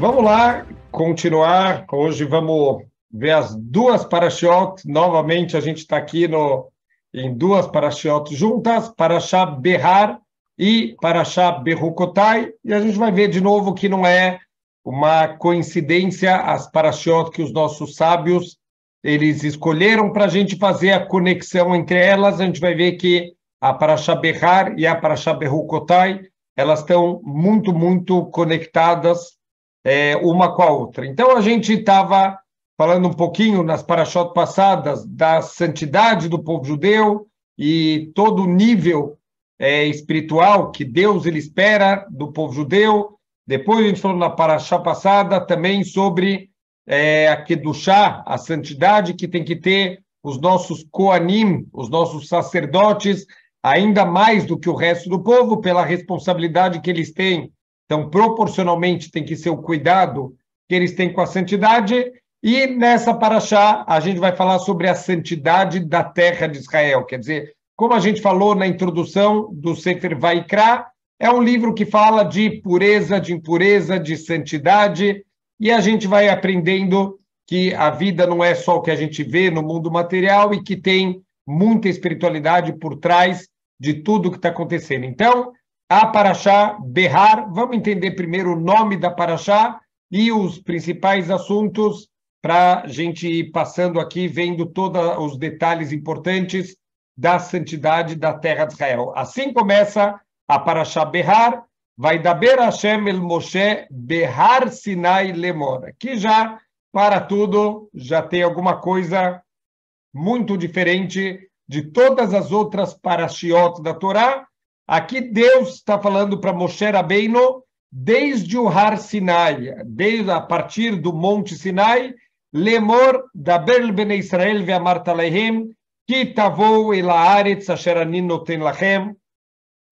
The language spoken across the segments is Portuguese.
Vamos lá, continuar. Hoje vamos ver as duas parashiot. Novamente, a gente está aqui no, em duas parashiot juntas, Parashá Berrar e Parashá Berrukotai. E a gente vai ver de novo que não é uma coincidência as parashiot que os nossos sábios eles escolheram para a gente fazer a conexão entre elas. A gente vai ver que a Parashá Berrar e a Parashá Berrukotai, elas estão muito, muito conectadas é, uma com a outra. Então a gente estava falando um pouquinho nas paraxot passadas da santidade do povo judeu e todo o nível é, espiritual que Deus ele espera do povo judeu. Depois a gente falou na parashá passada também sobre é, a kedushá, a santidade que tem que ter os nossos koanim, os nossos sacerdotes, ainda mais do que o resto do povo, pela responsabilidade que eles têm então, proporcionalmente tem que ser o cuidado que eles têm com a santidade. E nessa paraxá, a gente vai falar sobre a santidade da terra de Israel. Quer dizer, como a gente falou na introdução do Sefer Vaikra, é um livro que fala de pureza, de impureza, de santidade. E a gente vai aprendendo que a vida não é só o que a gente vê no mundo material e que tem muita espiritualidade por trás de tudo que está acontecendo. Então, a Paraxá Berrar. Vamos entender primeiro o nome da Paraxá e os principais assuntos para a gente ir passando aqui, vendo todos os detalhes importantes da santidade da terra de Israel. Assim começa a Paraxá Berrar, vai da Ber Hashem el Moshe Berrar Sinai Lemora, que já, para tudo, já tem alguma coisa muito diferente de todas as outras parashiot da Torá, Aqui Deus está falando para Moshe Rabbeinu desde o Har Sinai, desde a partir do Monte Sinai, Lemor da Bel ben Israel ve'amart alehem, ki tavou el haaretz asher noten lachem.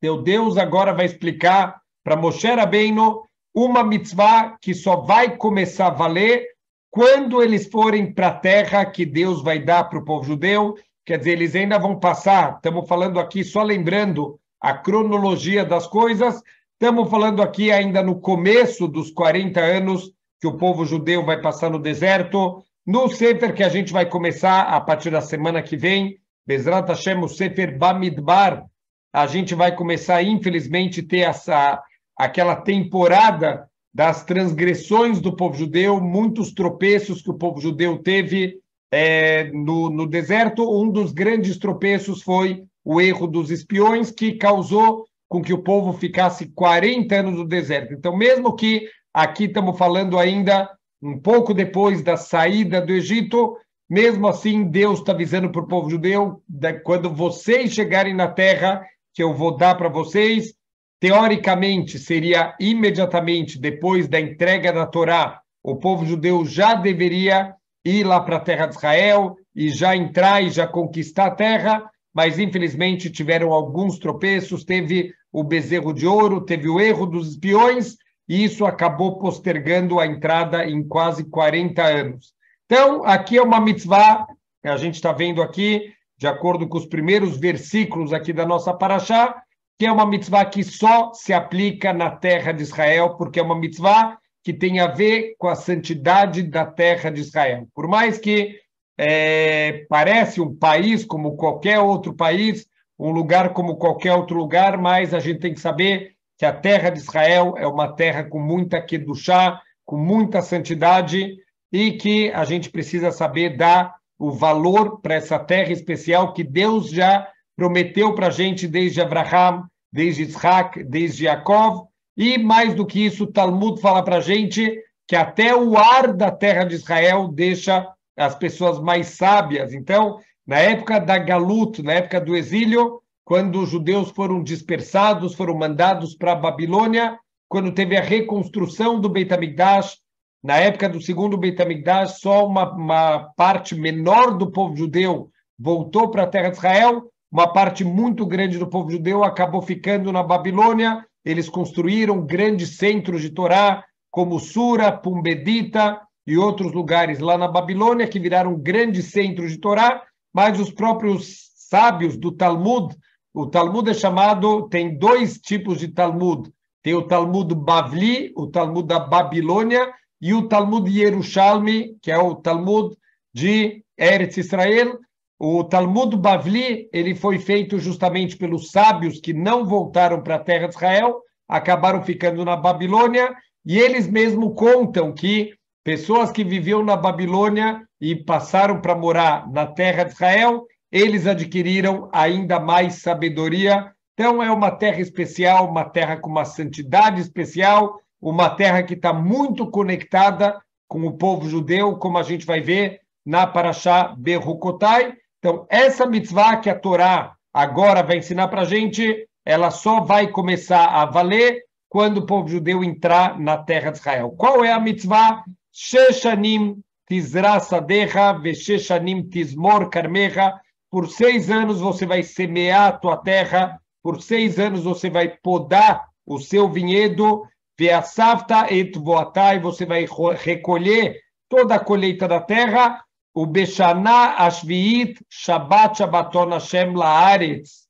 Teu Deus agora vai explicar para Moshe Rabbeinu uma mitzvah que só vai começar a valer quando eles forem para a terra que Deus vai dar para o povo judeu. Quer dizer, eles ainda vão passar, estamos falando aqui, só lembrando, a cronologia das coisas. Estamos falando aqui ainda no começo dos 40 anos que o povo judeu vai passar no deserto, no Sefer que a gente vai começar a partir da semana que vem, Bezrat Hashem, o Sefer Bamidbar, a gente vai começar, infelizmente, ter essa, aquela temporada das transgressões do povo judeu, muitos tropeços que o povo judeu teve é, no, no deserto. Um dos grandes tropeços foi o erro dos espiões que causou com que o povo ficasse 40 anos no deserto. Então, mesmo que aqui estamos falando ainda um pouco depois da saída do Egito, mesmo assim, Deus está avisando para o povo judeu: quando vocês chegarem na terra que eu vou dar para vocês, teoricamente seria imediatamente depois da entrega da Torá, o povo judeu já deveria ir lá para a terra de Israel e já entrar e já conquistar a terra, mas infelizmente tiveram alguns tropeços. Teve o bezerro de ouro, teve o erro dos espiões, e isso acabou postergando a entrada em quase 40 anos. Então, aqui é uma mitzvah, a gente está vendo aqui, de acordo com os primeiros versículos aqui da nossa Paraxá, que é uma mitzvah que só se aplica na terra de Israel, porque é uma mitzvah que tem a ver com a santidade da terra de Israel. Por mais que é, parece um país como qualquer outro país, um lugar como qualquer outro lugar, mas a gente tem que saber que a terra de Israel é uma terra com muita kedushá, com muita santidade e que a gente precisa saber dar o valor para essa terra especial que Deus já prometeu para a gente desde Abraham, desde Isaac, desde Jacob. E mais do que isso, o Talmud fala para a gente que até o ar da terra de Israel deixa as pessoas mais sábias. Então, na época da Galut, na época do exílio, quando os judeus foram dispersados, foram mandados para a Babilônia, quando teve a reconstrução do Beit HaMikdash, na época do segundo Beit HaMikdash, só uma, uma parte menor do povo judeu voltou para a terra de Israel, uma parte muito grande do povo judeu acabou ficando na Babilônia, eles construíram grandes centros de Torá, como Sura, Pumbedita, e outros lugares lá na Babilônia, que viraram grandes centros de Torá, mas os próprios sábios do Talmud, o Talmud é chamado, tem dois tipos de Talmud, tem o Talmud Bavli, o Talmud da Babilônia, e o Talmud Yerushalmi, que é o Talmud de Eretz Israel. O Talmud Bavli, ele foi feito justamente pelos sábios que não voltaram para a terra de Israel, acabaram ficando na Babilônia, e eles mesmo contam que Pessoas que viviam na Babilônia e passaram para morar na terra de Israel, eles adquiriram ainda mais sabedoria. Então, é uma terra especial, uma terra com uma santidade especial, uma terra que está muito conectada com o povo judeu, como a gente vai ver na Parashá Berrucotai. Então, essa mitzvah que a Torá agora vai ensinar para a gente, ela só vai começar a valer quando o povo judeu entrar na terra de Israel. Qual é a mitzvah Sheshanim tizra sadeha vesheshanim tizmor karmeha. Por seis anos você vai semear a tua terra, por seis anos você vai podar o seu vinhedo, veasavta et voatai, você vai recolher toda a colheita da terra, o beshana ashviit shabbat shabaton Hashem laaretz.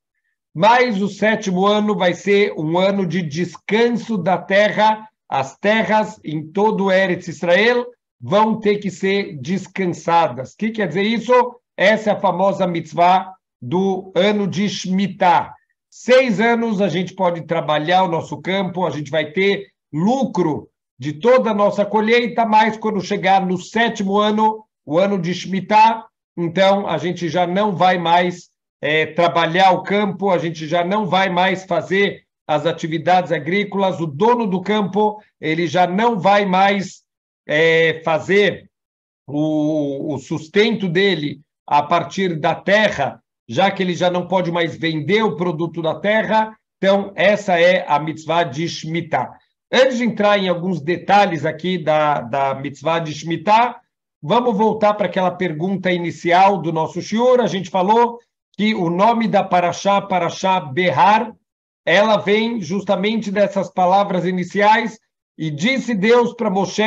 Mas o sétimo ano vai ser um ano de descanso da terra, as terras em todo o Eretz Israel vão ter que ser descansadas. O que quer dizer isso? Essa é a famosa mitzvah do ano de Shemitah. Seis anos a gente pode trabalhar o nosso campo, a gente vai ter lucro de toda a nossa colheita, mas quando chegar no sétimo ano, o ano de Shemitah, então a gente já não vai mais é, trabalhar o campo, a gente já não vai mais fazer as atividades agrícolas, o dono do campo, ele já não vai mais é, fazer o, o sustento dele a partir da terra, já que ele já não pode mais vender o produto da terra. Então, essa é a mitzvah de Shemitah. Antes de entrar em alguns detalhes aqui da, da mitzvah de Shemitah, vamos voltar para aquela pergunta inicial do nosso shiur. A gente falou que o nome da Parashá, Parashá Behar, ela vem justamente dessas palavras iniciais, e disse Deus para Moshe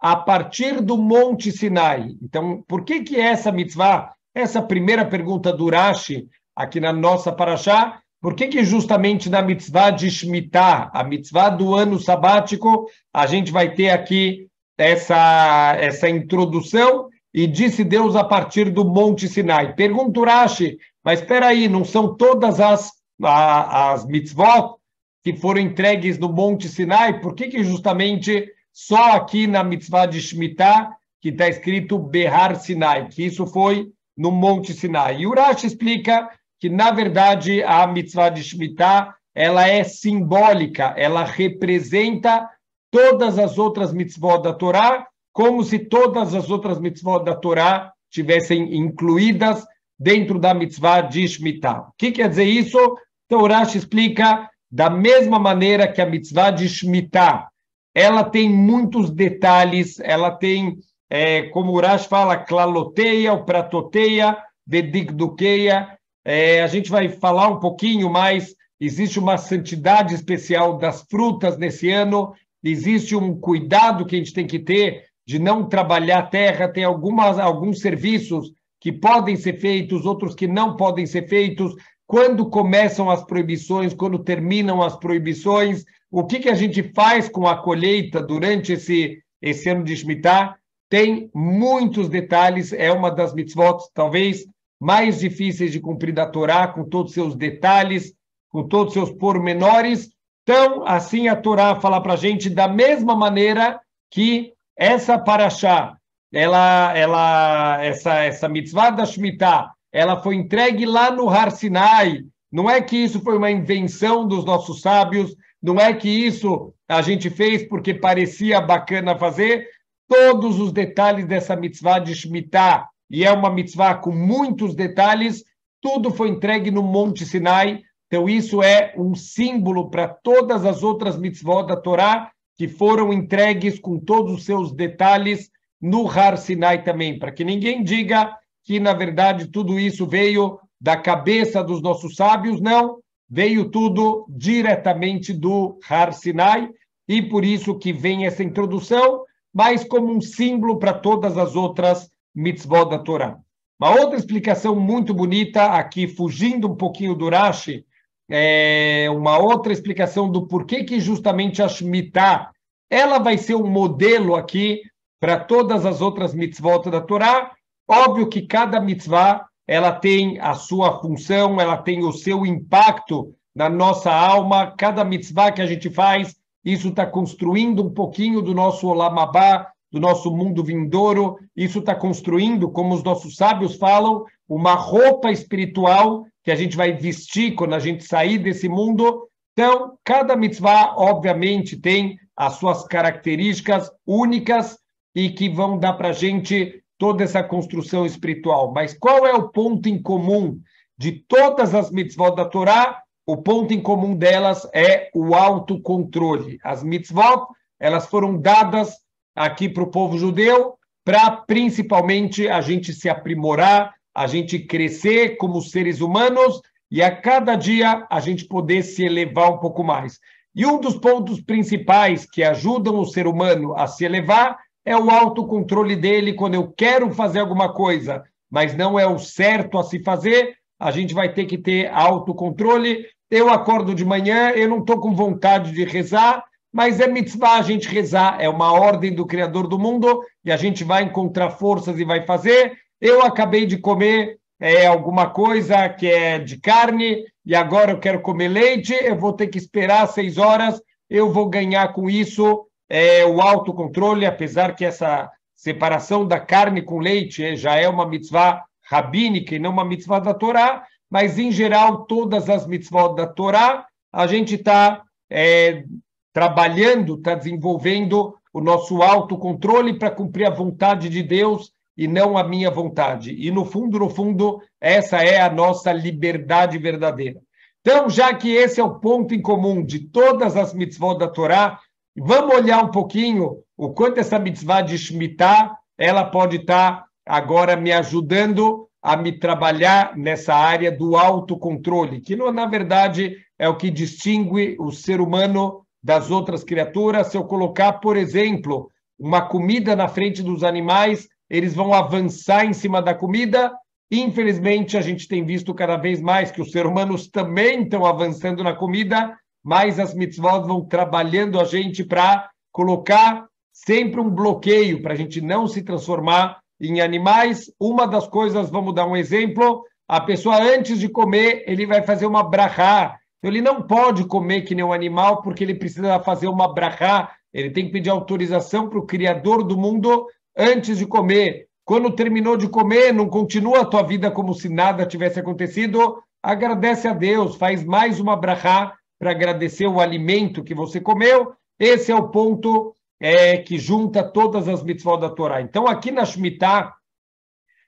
a partir do Monte Sinai. Então, por que que essa mitzvah, essa primeira pergunta do Urashi, aqui na nossa Paraxá, por que que justamente na mitzvah de Shemitah, a mitzvah do ano sabático, a gente vai ter aqui essa, essa introdução e disse Deus a partir do Monte Sinai. Pergunta Urashi, mas espera aí, não são todas as a, as mitzvot que foram entregues no Monte Sinai, por que, que justamente só aqui na mitzvah de Shemitah que está escrito Berrar Sinai, que isso foi no Monte Sinai? E Urash explica que, na verdade, a mitzvah de Shemitah ela é simbólica, ela representa todas as outras mitzvot da Torá, como se todas as outras mitzvot da Torá tivessem incluídas dentro da mitzvah de Shemitah. O que quer dizer isso? Então, Urash explica da mesma maneira que a mitzvah de Shemitah, ela tem muitos detalhes, ela tem, é, como o fala, claloteia, o pratoteia, vedigduqueia. É, a gente vai falar um pouquinho mais. Existe uma santidade especial das frutas nesse ano, existe um cuidado que a gente tem que ter de não trabalhar a terra, tem algumas, alguns serviços que podem ser feitos, outros que não podem ser feitos, quando começam as proibições, quando terminam as proibições, o que, que a gente faz com a colheita durante esse, esse ano de Shemitah, tem muitos detalhes, é uma das mitzvot talvez mais difíceis de cumprir da Torá, com todos seus detalhes, com todos seus pormenores. Então, assim a Torá fala para a gente da mesma maneira que essa paraxá, ela, ela, essa, essa mitzvah da Shemitah, ela foi entregue lá no Har Sinai. Não é que isso foi uma invenção dos nossos sábios, não é que isso a gente fez porque parecia bacana fazer. Todos os detalhes dessa mitzvah de Shemitah, e é uma mitzvah com muitos detalhes, tudo foi entregue no Monte Sinai. Então, isso é um símbolo para todas as outras mitzvot da Torá que foram entregues com todos os seus detalhes no Har Sinai também, para que ninguém diga que, na verdade, tudo isso veio da cabeça dos nossos sábios, não, veio tudo diretamente do Har Sinai, e por isso que vem essa introdução, mas como um símbolo para todas as outras mitzvot da Torá. Uma outra explicação muito bonita, aqui fugindo um pouquinho do Rashi, é uma outra explicação do porquê que justamente a Shemitah, ela vai ser um modelo aqui para todas as outras mitzvot da Torá, Óbvio que cada mitzvah ela tem a sua função, ela tem o seu impacto na nossa alma. Cada mitzvah que a gente faz, isso está construindo um pouquinho do nosso olamabá, do nosso mundo vindouro. Isso está construindo, como os nossos sábios falam, uma roupa espiritual que a gente vai vestir quando a gente sair desse mundo. Então, cada mitzvah, obviamente, tem as suas características únicas e que vão dar para a gente toda essa construção espiritual. Mas qual é o ponto em comum de todas as mitzvot da Torá? O ponto em comum delas é o autocontrole. As mitzvot, elas foram dadas aqui para o povo judeu para principalmente a gente se aprimorar, a gente crescer como seres humanos e a cada dia a gente poder se elevar um pouco mais. E um dos pontos principais que ajudam o ser humano a se elevar é o autocontrole dele quando eu quero fazer alguma coisa, mas não é o certo a se fazer, a gente vai ter que ter autocontrole. Eu acordo de manhã, eu não estou com vontade de rezar, mas é mitzvah a gente rezar, é uma ordem do Criador do mundo e a gente vai encontrar forças e vai fazer. Eu acabei de comer é, alguma coisa que é de carne e agora eu quero comer leite, eu vou ter que esperar seis horas, eu vou ganhar com isso é, o autocontrole, apesar que essa separação da carne com leite é, já é uma mitzvah rabínica e não uma mitzvah da Torá, mas em geral todas as mitzvot da Torá a gente está é, trabalhando, está desenvolvendo o nosso autocontrole para cumprir a vontade de Deus e não a minha vontade. E no fundo, no fundo, essa é a nossa liberdade verdadeira. Então, já que esse é o ponto em comum de todas as mitzvot da Torá, Vamos olhar um pouquinho o quanto essa mitzvah de Shemitah ela pode estar tá agora me ajudando a me trabalhar nessa área do autocontrole, que na verdade é o que distingue o ser humano das outras criaturas. Se eu colocar, por exemplo, uma comida na frente dos animais, eles vão avançar em cima da comida. Infelizmente, a gente tem visto cada vez mais que os seres humanos também estão avançando na comida mais as mitzvot vão trabalhando a gente para colocar sempre um bloqueio, para a gente não se transformar em animais. Uma das coisas, vamos dar um exemplo, a pessoa antes de comer, ele vai fazer uma brahá. Então, ele não pode comer que nem um animal, porque ele precisa fazer uma brahá. Ele tem que pedir autorização para o Criador do mundo antes de comer. Quando terminou de comer, não continua a tua vida como se nada tivesse acontecido. Agradece a Deus, faz mais uma brahá para agradecer o alimento que você comeu. Esse é o ponto é, que junta todas as mitzvot da Torá. Então, aqui na Shemitah,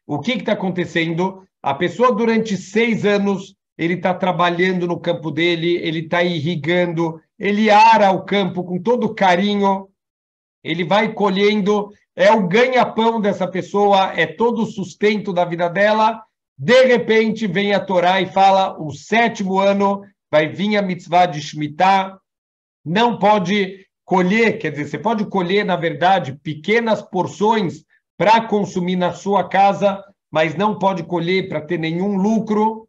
o que está acontecendo? A pessoa, durante seis anos, ele está trabalhando no campo dele, ele está irrigando, ele ara o campo com todo carinho, ele vai colhendo, é o ganha-pão dessa pessoa, é todo o sustento da vida dela. De repente, vem a Torá e fala: o sétimo ano vai vir a mitzvah de Shemitah, não pode colher, quer dizer, você pode colher, na verdade, pequenas porções para consumir na sua casa, mas não pode colher para ter nenhum lucro.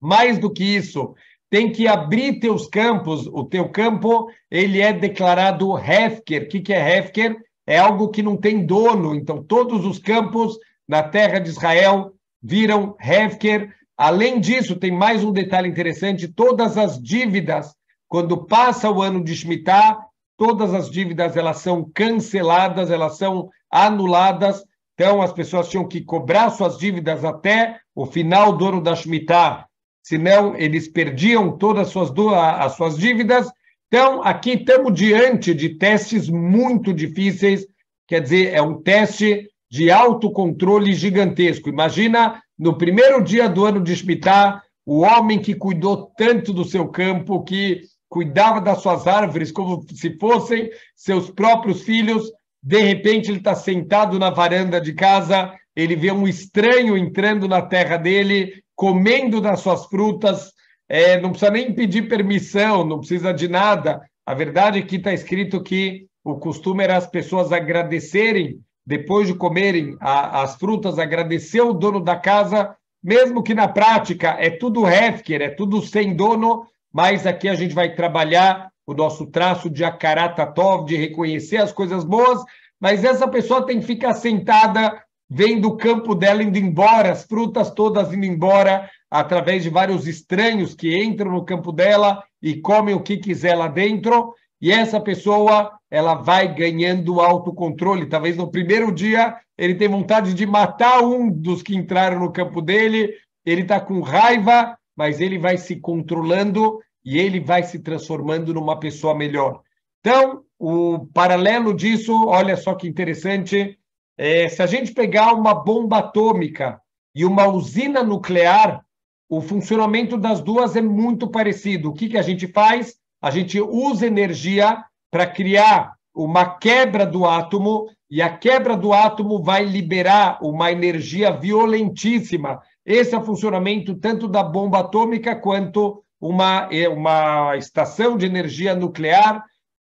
Mais do que isso, tem que abrir teus campos, o teu campo, ele é declarado hefker. O que, que é hefker? É algo que não tem dono. Então, todos os campos na terra de Israel viram hefker, Além disso, tem mais um detalhe interessante: todas as dívidas, quando passa o ano de Shemitah, todas as dívidas elas são canceladas, elas são anuladas. Então, as pessoas tinham que cobrar suas dívidas até o final do ano da Shemitah, senão eles perdiam todas as suas, as suas dívidas. Então, aqui estamos diante de testes muito difíceis, quer dizer, é um teste de autocontrole gigantesco. Imagina, no primeiro dia do ano de Shemitah, o homem que cuidou tanto do seu campo, que cuidava das suas árvores como se fossem seus próprios filhos, de repente ele está sentado na varanda de casa, ele vê um estranho entrando na terra dele, comendo das suas frutas, é, não precisa nem pedir permissão, não precisa de nada. A verdade é que está escrito que o costume era as pessoas agradecerem depois de comerem a, as frutas, agradecer o dono da casa, mesmo que na prática é tudo Hefker, é tudo sem dono, mas aqui a gente vai trabalhar o nosso traço de Akaratatov, de reconhecer as coisas boas, mas essa pessoa tem que ficar sentada vendo o campo dela indo embora, as frutas todas indo embora, através de vários estranhos que entram no campo dela e comem o que quiser lá dentro. E essa pessoa, ela vai ganhando autocontrole. Talvez no primeiro dia ele tenha vontade de matar um dos que entraram no campo dele, ele está com raiva, mas ele vai se controlando e ele vai se transformando numa pessoa melhor. Então, o paralelo disso, olha só que interessante, é, se a gente pegar uma bomba atômica e uma usina nuclear, o funcionamento das duas é muito parecido. O que, que a gente faz? a gente usa energia para criar uma quebra do átomo, e a quebra do átomo vai liberar uma energia violentíssima. Esse é o funcionamento tanto da bomba atômica quanto uma, é, uma estação de energia nuclear.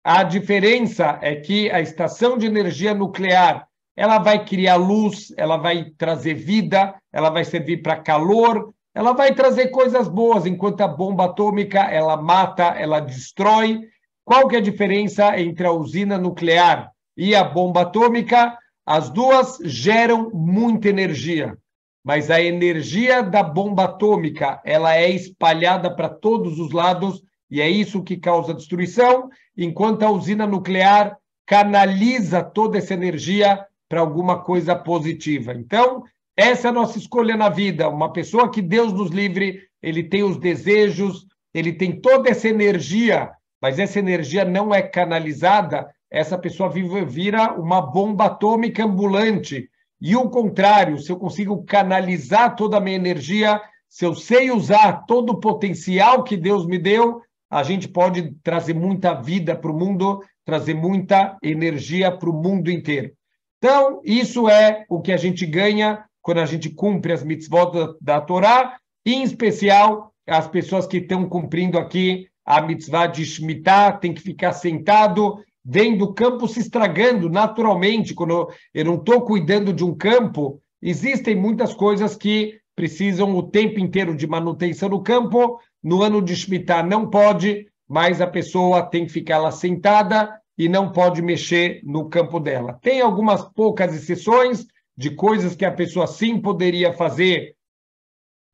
A diferença é que a estação de energia nuclear ela vai criar luz, ela vai trazer vida, ela vai servir para calor, ela vai trazer coisas boas, enquanto a bomba atômica ela mata, ela destrói. Qual que é a diferença entre a usina nuclear e a bomba atômica? As duas geram muita energia, mas a energia da bomba atômica ela é espalhada para todos os lados e é isso que causa destruição, enquanto a usina nuclear canaliza toda essa energia para alguma coisa positiva. Então, essa é a nossa escolha na vida. Uma pessoa que Deus nos livre, ele tem os desejos, ele tem toda essa energia, mas essa energia não é canalizada, essa pessoa vive, vira uma bomba atômica ambulante. E o contrário, se eu consigo canalizar toda a minha energia, se eu sei usar todo o potencial que Deus me deu, a gente pode trazer muita vida para o mundo, trazer muita energia para o mundo inteiro. Então, isso é o que a gente ganha quando a gente cumpre as mitzvot da, da Torá, em especial as pessoas que estão cumprindo aqui a mitzvah de Shemitah, tem que ficar sentado, vendo o campo se estragando naturalmente, quando eu não estou cuidando de um campo, existem muitas coisas que precisam o tempo inteiro de manutenção no campo, no ano de Shemitah não pode, mas a pessoa tem que ficar lá sentada e não pode mexer no campo dela. Tem algumas poucas exceções, de coisas que a pessoa sim poderia fazer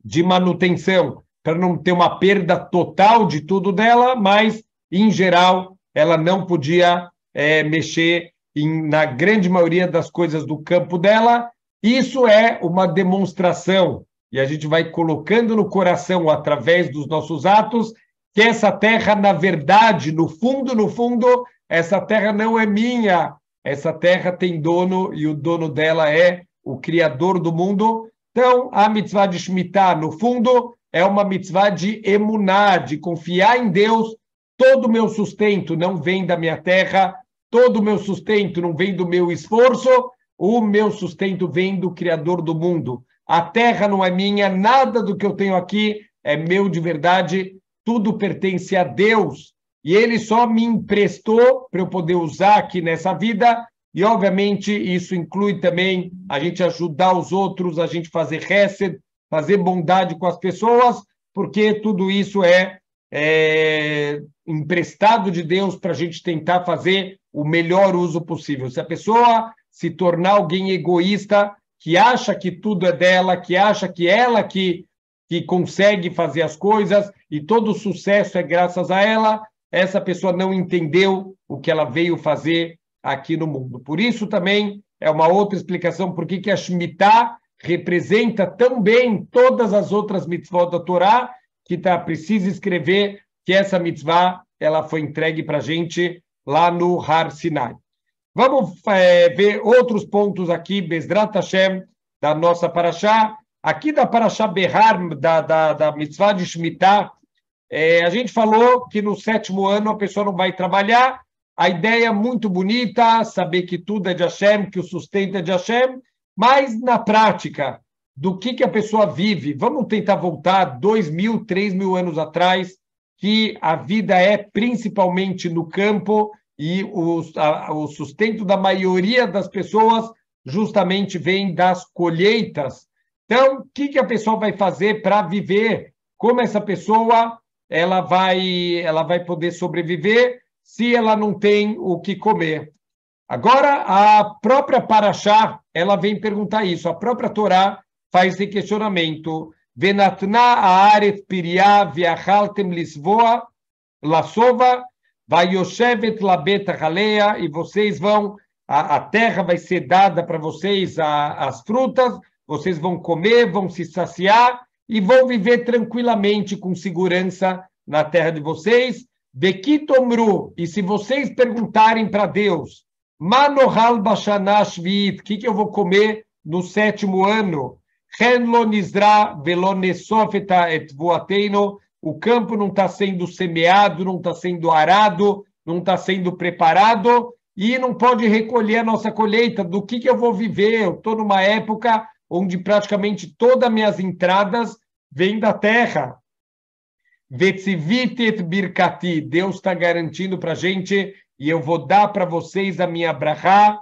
de manutenção, para não ter uma perda total de tudo dela, mas, em geral, ela não podia é, mexer em, na grande maioria das coisas do campo dela. Isso é uma demonstração, e a gente vai colocando no coração, através dos nossos atos, que essa terra, na verdade, no fundo, no fundo, essa terra não é minha, essa terra tem dono e o dono dela é o Criador do mundo. Então, a mitzvah de Shemitah, no fundo, é uma mitzvah de emunar, de confiar em Deus. Todo o meu sustento não vem da minha terra, todo o meu sustento não vem do meu esforço, o meu sustento vem do Criador do mundo. A terra não é minha, nada do que eu tenho aqui é meu de verdade, tudo pertence a Deus e ele só me emprestou para eu poder usar aqui nessa vida. E, obviamente, isso inclui também a gente ajudar os outros, a gente fazer reset, fazer bondade com as pessoas, porque tudo isso é, é emprestado de Deus para a gente tentar fazer o melhor uso possível. Se a pessoa se tornar alguém egoísta, que acha que tudo é dela, que acha que ela que, que consegue fazer as coisas e todo o sucesso é graças a ela, essa pessoa não entendeu o que ela veio fazer aqui no mundo. Por isso também é uma outra explicação por que a Shemitah representa tão bem todas as outras mitzvot da Torá, que tá, precisa escrever que essa mitzvah ela foi entregue para a gente lá no Har Sinai. Vamos é, ver outros pontos aqui, Bezrat Hashem, da nossa Paraxá. Aqui da Paraxá Berhar da, da, da mitzvah de Shemitah, é, a gente falou que no sétimo ano a pessoa não vai trabalhar, a ideia é muito bonita, saber que tudo é de Hashem, que o sustento é de Hashem, mas na prática, do que, que a pessoa vive, vamos tentar voltar dois mil, três mil anos atrás, que a vida é principalmente no campo e o, a, o sustento da maioria das pessoas justamente vem das colheitas. Então, o que, que a pessoa vai fazer para viver? Como essa pessoa ela vai, ela vai poder sobreviver se ela não tem o que comer. Agora, a própria Paraxá, ela vem perguntar isso. A própria Torá faz esse questionamento. Venatna haaret piriá viachaltem lisvoa lasova vayoshevet labeta halea e vocês vão, a, a terra vai ser dada para vocês a, as frutas, vocês vão comer, vão se saciar e vão viver tranquilamente, com segurança na terra de vocês. Vekitomru, e se vocês perguntarem para Deus, Manohal o que, que eu vou comer no sétimo ano? Renlonizra velonesofeta et voateino, o campo não está sendo semeado, não está sendo arado, não está sendo preparado e não pode recolher a nossa colheita. Do que, que eu vou viver? Eu estou numa época onde praticamente todas as minhas entradas vêm da terra. Vetzivitet birkati, Deus está garantindo para a gente, e eu vou dar para vocês a minha brahá,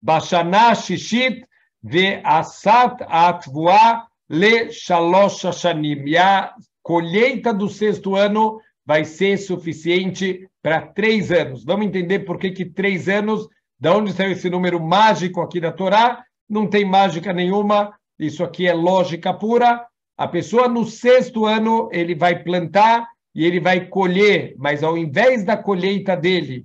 Bashana shishit ve'asat atvoa, le shalosh E a colheita do sexto ano vai ser suficiente para três anos. Vamos entender por que, que três anos, De onde saiu esse número mágico aqui da Torá, não tem mágica nenhuma, isso aqui é lógica pura. A pessoa no sexto ano ele vai plantar e ele vai colher, mas ao invés da colheita dele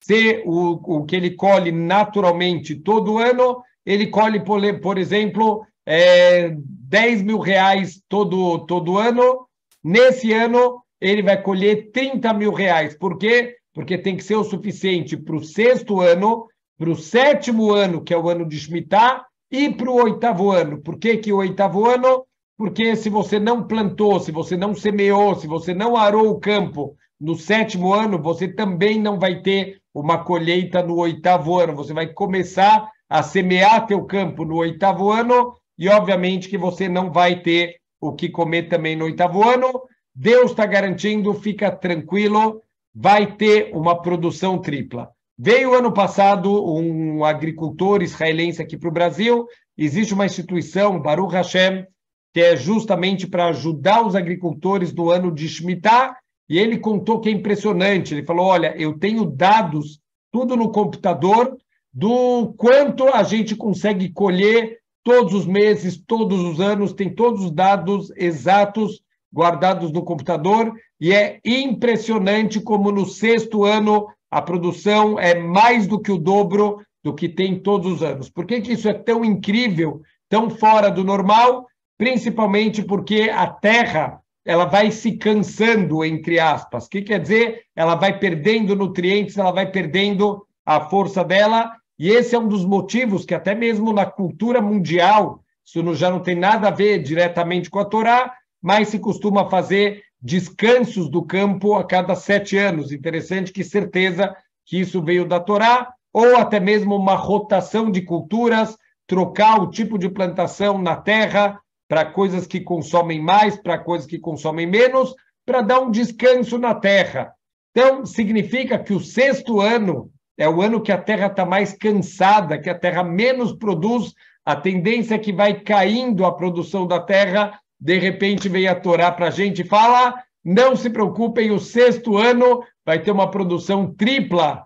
ser o, o que ele colhe naturalmente todo ano, ele colhe, por, por exemplo, é, 10 mil reais todo, todo ano. Nesse ano, ele vai colher 30 mil reais. Por quê? Porque tem que ser o suficiente para o sexto ano para o sétimo ano, que é o ano de Shemitah, e para o oitavo ano. Por que, que o oitavo ano? Porque se você não plantou, se você não semeou, se você não arou o campo no sétimo ano, você também não vai ter uma colheita no oitavo ano. Você vai começar a semear teu campo no oitavo ano e, obviamente, que você não vai ter o que comer também no oitavo ano. Deus está garantindo, fica tranquilo, vai ter uma produção tripla. Veio ano passado um agricultor israelense aqui para o Brasil. Existe uma instituição, Baruch Hashem, que é justamente para ajudar os agricultores do ano de Shemitah. E ele contou que é impressionante. Ele falou: Olha, eu tenho dados, tudo no computador, do quanto a gente consegue colher todos os meses, todos os anos, tem todos os dados exatos guardados no computador. E é impressionante como no sexto ano a produção é mais do que o dobro do que tem todos os anos. Por que, que isso é tão incrível, tão fora do normal? Principalmente porque a terra ela vai se cansando, entre aspas. O que quer dizer? Ela vai perdendo nutrientes, ela vai perdendo a força dela, e esse é um dos motivos que até mesmo na cultura mundial, isso já não tem nada a ver diretamente com a Torá, mas se costuma fazer descansos do campo a cada sete anos. Interessante que certeza que isso veio da Torá, ou até mesmo uma rotação de culturas, trocar o tipo de plantação na terra para coisas que consomem mais, para coisas que consomem menos, para dar um descanso na terra. Então, significa que o sexto ano é o ano que a terra está mais cansada, que a terra menos produz, a tendência é que vai caindo a produção da terra de repente vem a Torá para a gente e fala: não se preocupem, o sexto ano vai ter uma produção tripla.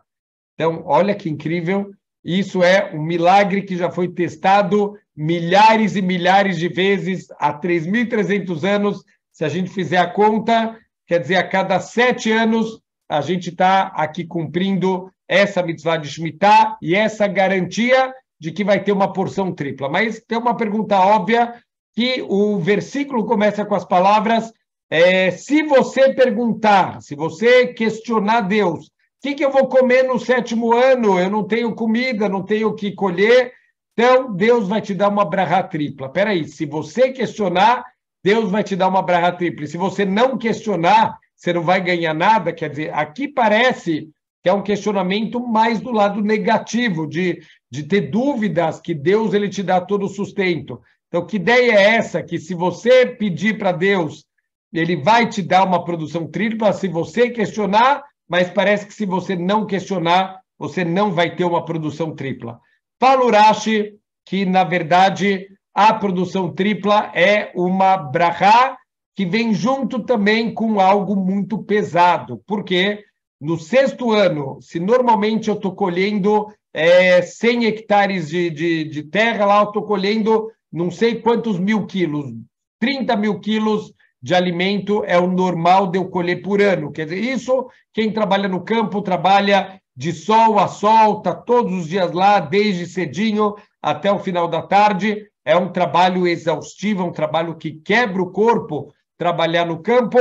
Então, olha que incrível. Isso é um milagre que já foi testado milhares e milhares de vezes há 3.300 anos. Se a gente fizer a conta, quer dizer, a cada sete anos a gente está aqui cumprindo essa mitzvah de Shemitah e essa garantia de que vai ter uma porção tripla. Mas tem uma pergunta óbvia, que o versículo começa com as palavras: é, se você perguntar, se você questionar Deus, o que, que eu vou comer no sétimo ano? Eu não tenho comida, não tenho o que colher. Então, Deus vai te dar uma brahá tripla. Peraí, se você questionar, Deus vai te dar uma brahá tripla. E se você não questionar, você não vai ganhar nada. Quer dizer, aqui parece que é um questionamento mais do lado negativo, de, de ter dúvidas que Deus ele te dá todo o sustento. Então, que ideia é essa? Que se você pedir para Deus, ele vai te dar uma produção tripla se você questionar, mas parece que se você não questionar, você não vai ter uma produção tripla. Fala Urashi que, na verdade, a produção tripla é uma brahá que vem junto também com algo muito pesado. Por quê? Porque no sexto ano, se normalmente eu estou colhendo é, 100 hectares de, de, de terra, lá eu estou colhendo não sei quantos mil quilos, 30 mil quilos de alimento é o normal de eu colher por ano. Quer dizer, isso quem trabalha no campo trabalha de sol a sol, está todos os dias lá, desde cedinho até o final da tarde. É um trabalho exaustivo, é um trabalho que quebra o corpo trabalhar no campo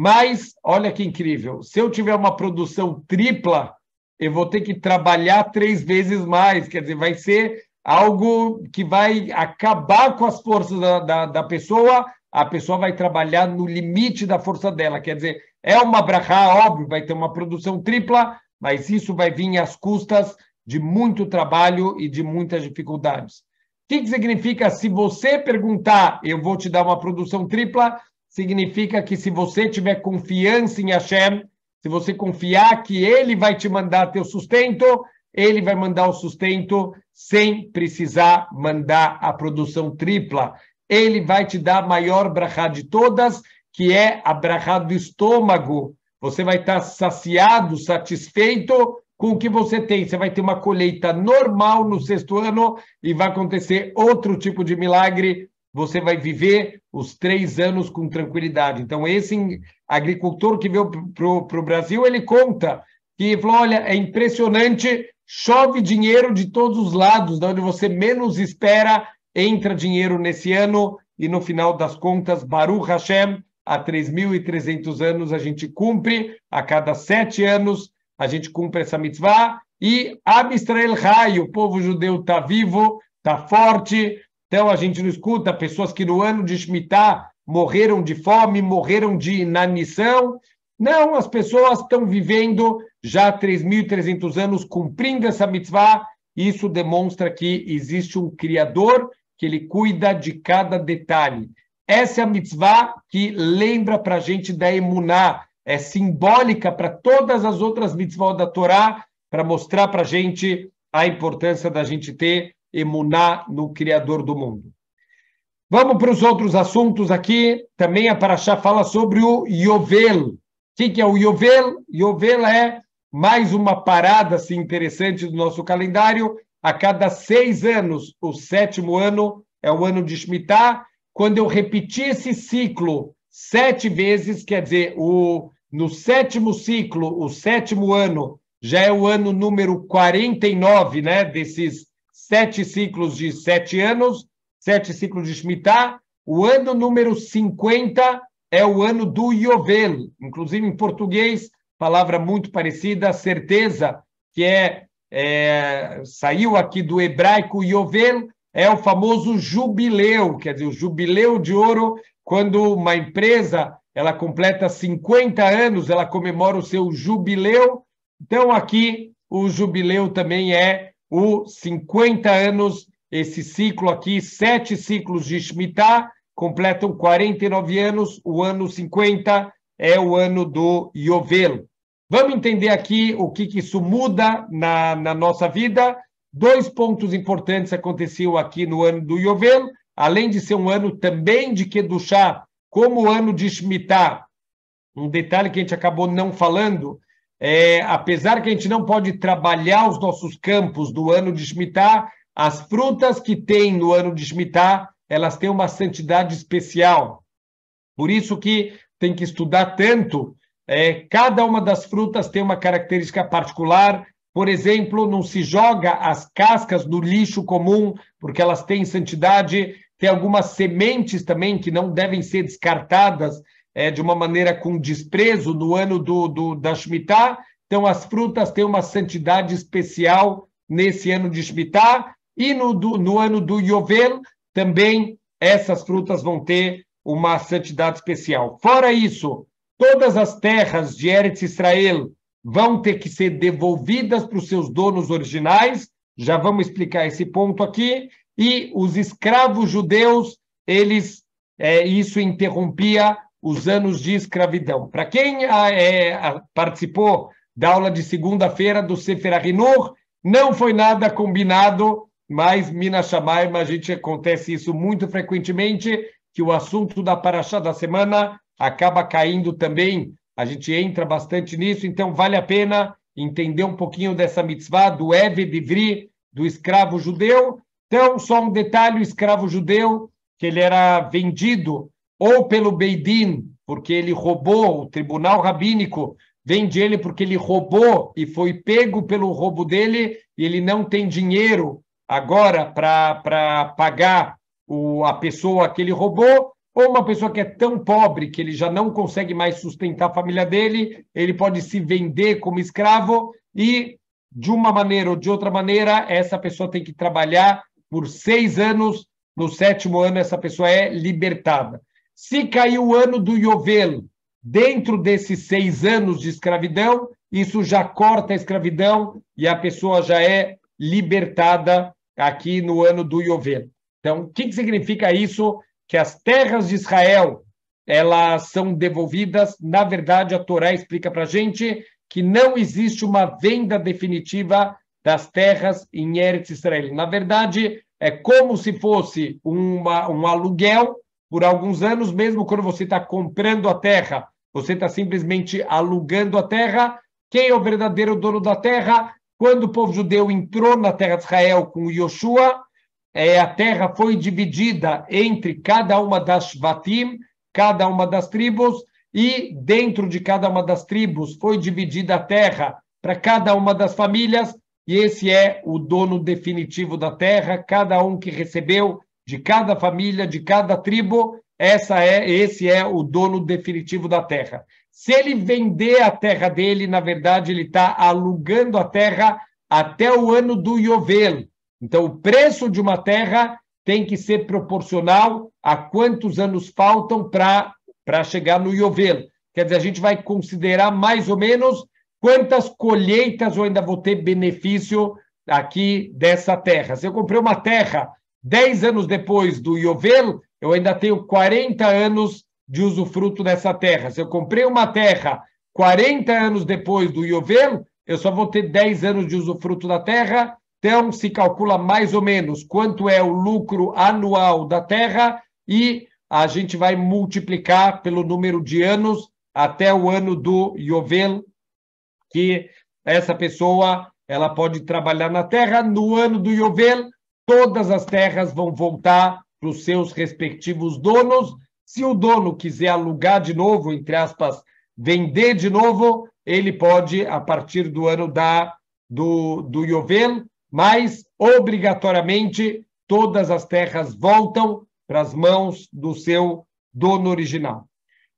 mas, olha que incrível, se eu tiver uma produção tripla, eu vou ter que trabalhar três vezes mais, quer dizer, vai ser algo que vai acabar com as forças da, da, da pessoa, a pessoa vai trabalhar no limite da força dela, quer dizer, é uma brahá, óbvio, vai ter uma produção tripla, mas isso vai vir às custas de muito trabalho e de muitas dificuldades. O que, que significa se você perguntar, eu vou te dar uma produção tripla, significa que se você tiver confiança em Hashem, se você confiar que ele vai te mandar teu sustento, ele vai mandar o sustento sem precisar mandar a produção tripla. Ele vai te dar a maior brachá de todas, que é a brachá do estômago. Você vai estar saciado, satisfeito com o que você tem. Você vai ter uma colheita normal no sexto ano e vai acontecer outro tipo de milagre você vai viver os três anos com tranquilidade. Então, esse agricultor que veio para o Brasil, ele conta que falou: olha, é impressionante, chove dinheiro de todos os lados, de onde você menos espera, entra dinheiro nesse ano, e no final das contas, Baruch Hashem, há 3.300 anos a gente cumpre, a cada sete anos a gente cumpre essa mitzvah, e Abisrael Rai, o povo judeu está vivo, está forte, então, a gente não escuta pessoas que no ano de Shemitah morreram de fome, morreram de inanição. Não, as pessoas estão vivendo já 3.300 anos cumprindo essa mitzvah. isso demonstra que existe um Criador que ele cuida de cada detalhe. Essa é a mitzvah que lembra para a gente da emuná, é simbólica para todas as outras mitzvot da Torá, para mostrar para a gente a importância da gente ter emuná no Criador do mundo. Vamos para os outros assuntos aqui. Também a Paraxá fala sobre o Yovel. O que é o Yovel? Yovel é mais uma parada assim, interessante do nosso calendário. A cada seis anos, o sétimo ano é o ano de Shemitah. Quando eu repeti esse ciclo sete vezes, quer dizer, o, no sétimo ciclo, o sétimo ano, já é o ano número 49 né, desses sete ciclos de sete anos, sete ciclos de Shemitah. O ano número 50 é o ano do Yovel, inclusive em português, palavra muito parecida, certeza, que é, é saiu aqui do hebraico Yovel, é o famoso jubileu, quer dizer, o jubileu de ouro, quando uma empresa ela completa 50 anos, ela comemora o seu jubileu. Então, aqui, o jubileu também é os 50 anos, esse ciclo aqui, sete ciclos de Shemitah, completam 49 anos, o ano 50 é o ano do Yovel. Vamos entender aqui o que, que isso muda na, na, nossa vida. Dois pontos importantes aconteceram aqui no ano do Yovel, além de ser um ano também de Kedushá, como o ano de Shemitah. Um detalhe que a gente acabou não falando, é, apesar que a gente não pode trabalhar os nossos campos do ano de Shemitah, as frutas que tem no ano de Shemitah, elas têm uma santidade especial. Por isso que tem que estudar tanto. É, cada uma das frutas tem uma característica particular. Por exemplo, não se joga as cascas no lixo comum, porque elas têm santidade. Tem algumas sementes também que não devem ser descartadas, é, de uma maneira com desprezo no ano do, do, da Shemitah. Então, as frutas têm uma santidade especial nesse ano de Shemitah. E no, do, no ano do Yovel, também essas frutas vão ter uma santidade especial. Fora isso, todas as terras de Eretz Israel vão ter que ser devolvidas para os seus donos originais. Já vamos explicar esse ponto aqui. E os escravos judeus, eles é, isso interrompia os anos de escravidão. Para quem ah, é, ah, participou da aula de segunda-feira do Sefer Ahinur, não foi nada combinado, mas Minas Shamaim, a gente acontece isso muito frequentemente, que o assunto da Paraxá da semana acaba caindo também, a gente entra bastante nisso, então vale a pena entender um pouquinho dessa mitzvah do Eve Bivri, do escravo judeu. Então, só um detalhe, o escravo judeu, que ele era vendido ou pelo Beidin, porque ele roubou, o tribunal rabínico vende ele porque ele roubou e foi pego pelo roubo dele, e ele não tem dinheiro agora para pagar o, a pessoa que ele roubou, ou uma pessoa que é tão pobre que ele já não consegue mais sustentar a família dele, ele pode se vender como escravo e, de uma maneira ou de outra maneira, essa pessoa tem que trabalhar por seis anos. No sétimo ano, essa pessoa é libertada. Se caiu o ano do Iovelo dentro desses seis anos de escravidão, isso já corta a escravidão e a pessoa já é libertada aqui no ano do Iovelo. Então, o que, que significa isso? Que as terras de Israel elas são devolvidas. Na verdade, a Torá explica para a gente que não existe uma venda definitiva das terras em Eretz Israel. Na verdade, é como se fosse uma, um aluguel por alguns anos, mesmo quando você está comprando a terra, você está simplesmente alugando a terra. Quem é o verdadeiro dono da terra? Quando o povo judeu entrou na terra de Israel com Yoshua, é, a terra foi dividida entre cada uma das Shvatim, cada uma das tribos, e dentro de cada uma das tribos foi dividida a terra para cada uma das famílias, e esse é o dono definitivo da terra, cada um que recebeu de cada família, de cada tribo, essa é, esse é o dono definitivo da terra. Se ele vender a terra dele, na verdade, ele está alugando a terra até o ano do Yovel. Então, o preço de uma terra tem que ser proporcional a quantos anos faltam para chegar no Yovel. Quer dizer, a gente vai considerar mais ou menos quantas colheitas eu ainda vou ter benefício aqui dessa terra. Se eu comprei uma terra Dez anos depois do Iovelo, eu ainda tenho 40 anos de usufruto dessa terra. Se eu comprei uma terra 40 anos depois do Iovelo, eu só vou ter 10 anos de usufruto da terra. Então, se calcula mais ou menos quanto é o lucro anual da terra e a gente vai multiplicar pelo número de anos até o ano do Yovel, que essa pessoa ela pode trabalhar na terra. No ano do Yovel, todas as terras vão voltar para os seus respectivos donos. Se o dono quiser alugar de novo, entre aspas, vender de novo, ele pode, a partir do ano da, do, do jovem. mas obrigatoriamente todas as terras voltam para as mãos do seu dono original.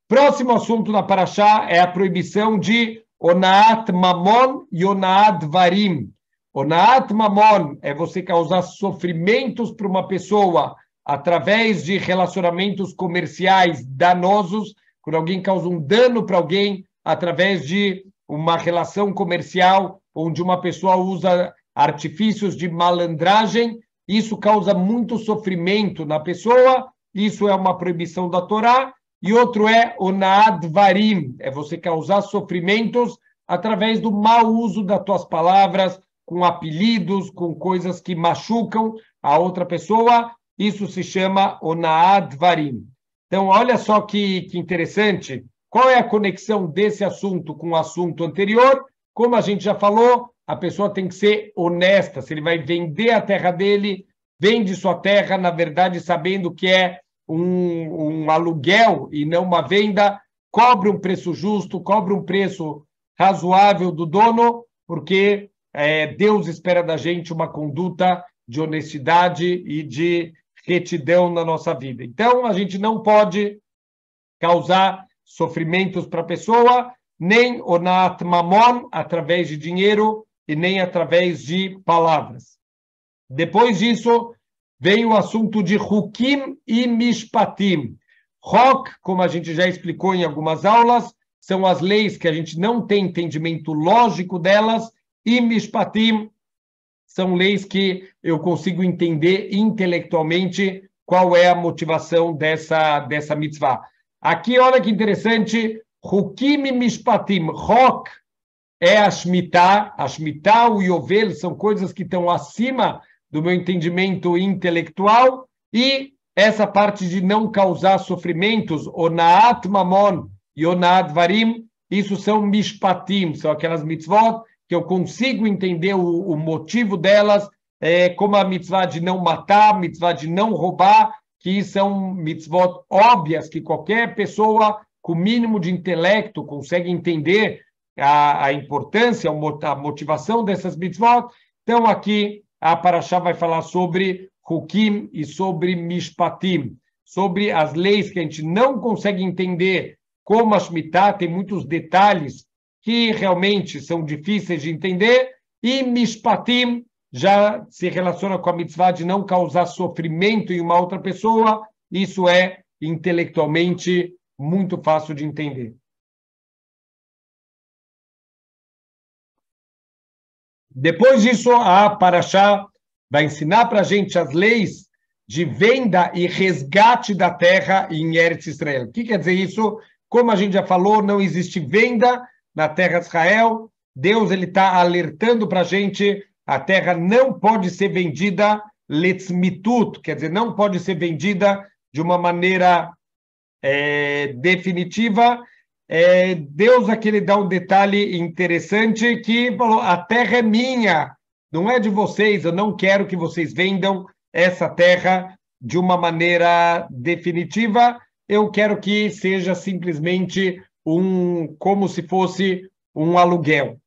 Próximo assunto na Paraxá é a proibição de Onaat Mamon e Onaat Varim, Onat mamon é você causar sofrimentos para uma pessoa através de relacionamentos comerciais danosos, quando alguém causa um dano para alguém através de uma relação comercial onde uma pessoa usa artifícios de malandragem, isso causa muito sofrimento na pessoa, isso é uma proibição da Torá, e outro é o naadvarim, é você causar sofrimentos através do mau uso das tuas palavras, com apelidos, com coisas que machucam a outra pessoa. Isso se chama Onaadvarim. Então, olha só que, que interessante. Qual é a conexão desse assunto com o assunto anterior? Como a gente já falou, a pessoa tem que ser honesta. Se ele vai vender a terra dele, vende sua terra, na verdade, sabendo que é um, um aluguel e não uma venda, cobre um preço justo, cobre um preço razoável do dono, porque é, Deus espera da gente uma conduta de honestidade e de retidão na nossa vida. Então, a gente não pode causar sofrimentos para a pessoa, nem onat mamon, através de dinheiro, e nem através de palavras. Depois disso, vem o assunto de hukim e mishpatim. Rok, como a gente já explicou em algumas aulas, são as leis que a gente não tem entendimento lógico delas, e Mishpatim são leis que eu consigo entender intelectualmente qual é a motivação dessa, dessa mitzvah. Aqui, olha que interessante, Hukim Mishpatim, Rok é a Shemitah, a Shemitah, o Yovel, são coisas que estão acima do meu entendimento intelectual, e essa parte de não causar sofrimentos, Onaat Mamon e Onaat Varim, isso são Mishpatim, são aquelas mitzvot que eu consigo entender o, o motivo delas, é, como a mitzvah de não matar, a mitzvah de não roubar, que são mitzvot óbvias que qualquer pessoa com mínimo de intelecto consegue entender a, a importância, a motivação dessas mitzvot. Então, aqui a Parashá vai falar sobre Hukim e sobre Mishpatim, sobre as leis que a gente não consegue entender, como a Shemitah tem muitos detalhes que realmente são difíceis de entender, e mishpatim já se relaciona com a mitzvah de não causar sofrimento em uma outra pessoa, isso é intelectualmente muito fácil de entender. Depois disso, a Paraxá vai ensinar para a gente as leis de venda e resgate da terra em Eretz Israel. O que quer dizer isso? Como a gente já falou, não existe venda na terra de Israel. Deus ele está alertando para a gente: a terra não pode ser vendida letzmitut, quer dizer, não pode ser vendida de uma maneira é, definitiva. É, Deus aqui ele dá um detalhe interessante que falou: a terra é minha, não é de vocês. Eu não quero que vocês vendam essa terra de uma maneira definitiva. Eu quero que seja simplesmente um como se fosse um aluguel.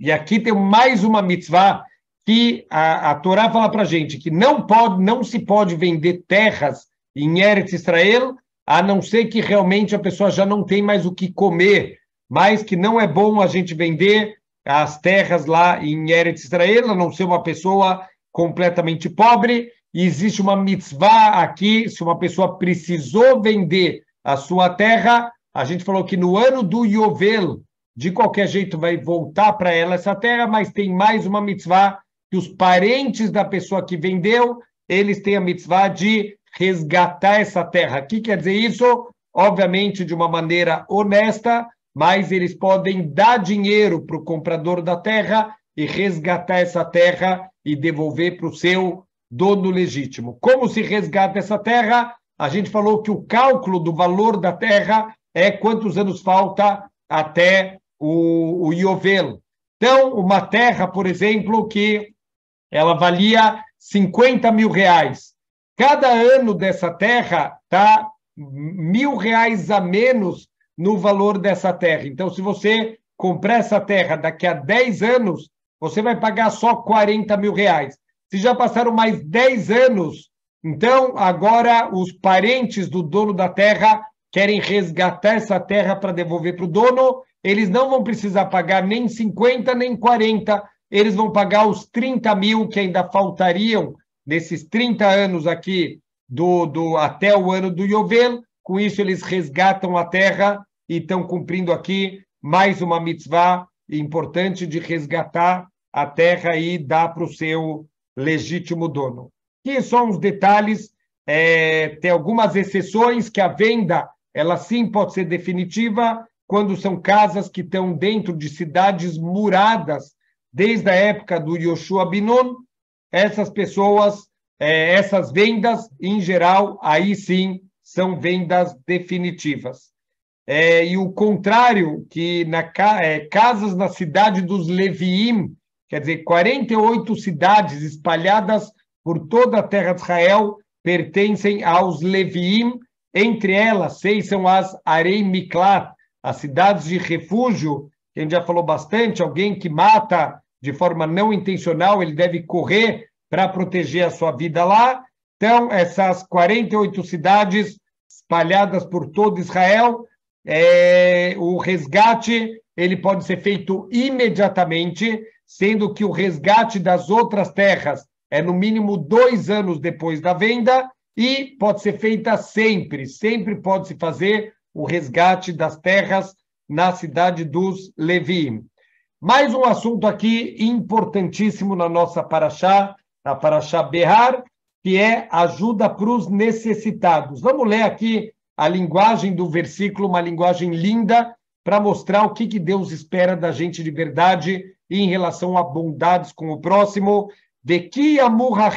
E aqui tem mais uma mitzvah que a, a Torá fala para gente que não pode, não se pode vender terras em Eretz Israel, a não ser que realmente a pessoa já não tem mais o que comer, mas que não é bom a gente vender as terras lá em Eretz Israel, a não ser uma pessoa completamente pobre. E existe uma mitzvah aqui, se uma pessoa precisou vender a sua terra, a gente falou que no ano do Yovel, de qualquer jeito, vai voltar para ela essa terra, mas tem mais uma mitzvah que os parentes da pessoa que vendeu, eles têm a mitzvah de resgatar essa terra. O que quer dizer isso? Obviamente, de uma maneira honesta, mas eles podem dar dinheiro para o comprador da terra e resgatar essa terra e devolver para o seu dono legítimo. Como se resgata essa terra? A gente falou que o cálculo do valor da terra é quantos anos falta até o, o Então, uma terra, por exemplo, que ela valia 50 mil reais. Cada ano dessa terra está mil reais a menos no valor dessa terra. Então, se você comprar essa terra daqui a 10 anos, você vai pagar só 40 mil reais. Se já passaram mais 10 anos, então agora os parentes do dono da terra querem resgatar essa terra para devolver para o dono, eles não vão precisar pagar nem 50, nem 40, eles vão pagar os 30 mil que ainda faltariam nesses 30 anos aqui, do, do até o ano do Yovel. Com isso, eles resgatam a terra e estão cumprindo aqui mais uma mitzvah importante de resgatar a terra e dar para o seu legítimo dono. E são uns detalhes, é, tem algumas exceções que a venda ela sim pode ser definitiva quando são casas que estão dentro de cidades muradas desde a época do Yoshua Binon. Essas pessoas, é, essas vendas, em geral, aí sim são vendas definitivas. É, e o contrário, que na, é, casas na cidade dos Leviim, quer dizer, 48 cidades espalhadas por toda a terra de Israel pertencem aos Leviim, entre elas, seis são as Arei Miklat, as cidades de refúgio, que a gente já falou bastante, alguém que mata de forma não intencional, ele deve correr para proteger a sua vida lá. Então, essas 48 cidades espalhadas por todo Israel, é, o resgate ele pode ser feito imediatamente, sendo que o resgate das outras terras é no mínimo dois anos depois da venda, e pode ser feita sempre, sempre pode se fazer o resgate das terras na cidade dos Levi. Mais um assunto aqui importantíssimo na nossa Paraxá, na Paraxá Berrar, que é ajuda para os necessitados. Vamos ler aqui a linguagem do versículo, uma linguagem linda, para mostrar o que, que Deus espera da gente de verdade em relação a bondades com o próximo. De que amurra